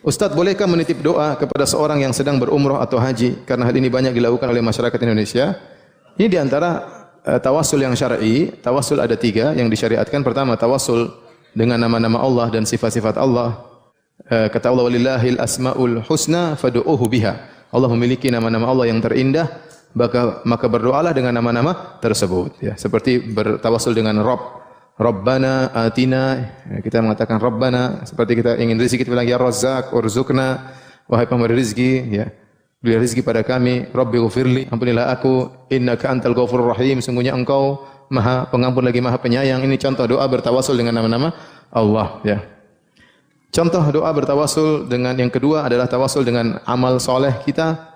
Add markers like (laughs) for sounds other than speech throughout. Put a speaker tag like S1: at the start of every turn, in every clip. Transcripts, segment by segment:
S1: Ustadz, bolehkah menitip doa kepada seorang yang sedang berumroh atau haji? Karena hal ini banyak dilakukan oleh masyarakat Indonesia. Ini diantara e, eh, tawasul yang syar'i. Tawasul ada tiga yang disyariatkan. Pertama, tawasul dengan nama-nama Allah dan sifat-sifat Allah. E, kata Allah, walillahil asma'ul husna fadu'uhu biha. Allah memiliki nama-nama Allah yang terindah. Maka, maka berdoalah dengan nama-nama tersebut. Ya, seperti bertawasul dengan Rob. Rabbana atina kita mengatakan Rabbana seperti kita ingin rezeki kita bilang ya Razzaq urzukna wahai pemberi rezeki ya beri rezeki pada kami Rabbi ghafirli ampunilah aku innaka antal ghafurur rahim sungguhnya engkau maha pengampun lagi maha penyayang ini contoh doa bertawasul dengan nama-nama Allah ya contoh doa bertawasul dengan yang kedua adalah tawasul dengan amal soleh kita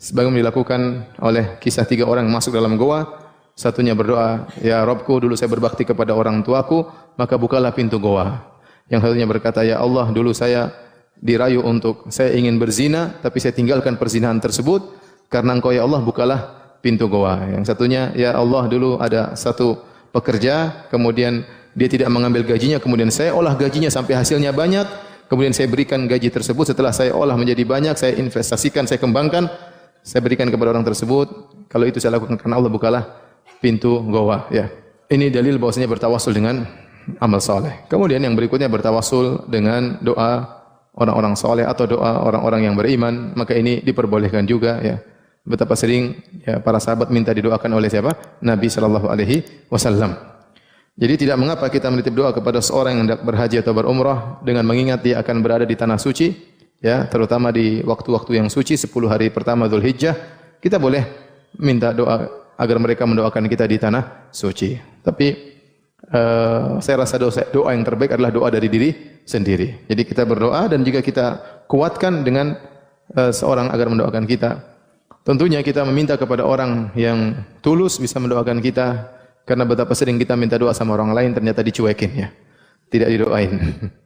S1: sebagaimana dilakukan oleh kisah tiga orang masuk dalam goa Satunya berdoa, ya Robku dulu saya berbakti kepada orang tuaku, maka bukalah pintu goa. Yang satunya berkata, ya Allah dulu saya dirayu untuk saya ingin berzina, tapi saya tinggalkan perzinahan tersebut, karena engkau ya Allah bukalah pintu goa. Yang satunya, ya Allah dulu ada satu pekerja, kemudian dia tidak mengambil gajinya, kemudian saya olah gajinya sampai hasilnya banyak, kemudian saya berikan gaji tersebut setelah saya olah menjadi banyak, saya investasikan, saya kembangkan, saya berikan kepada orang tersebut. Kalau itu saya lakukan karena Allah bukalah pintu goa ya. Ini dalil bahwasanya bertawasul dengan amal soleh. Kemudian yang berikutnya bertawasul dengan doa orang-orang soleh atau doa orang-orang yang beriman, maka ini diperbolehkan juga ya. Betapa sering ya, para sahabat minta didoakan oleh siapa? Nabi Shallallahu alaihi wasallam. Jadi tidak mengapa kita menitip doa kepada seorang yang hendak berhaji atau berumrah dengan mengingat dia akan berada di tanah suci, ya, terutama di waktu-waktu yang suci 10 hari pertama Zulhijjah, kita boleh minta doa agar mereka mendoakan kita di tanah suci. Tapi uh, saya rasa doa, doa yang terbaik adalah doa dari diri sendiri. Jadi kita berdoa dan jika kita kuatkan dengan uh, seorang agar mendoakan kita. Tentunya kita meminta kepada orang yang tulus bisa mendoakan kita karena betapa sering kita minta doa sama orang lain ternyata dicuekin ya. Tidak didoain. (laughs)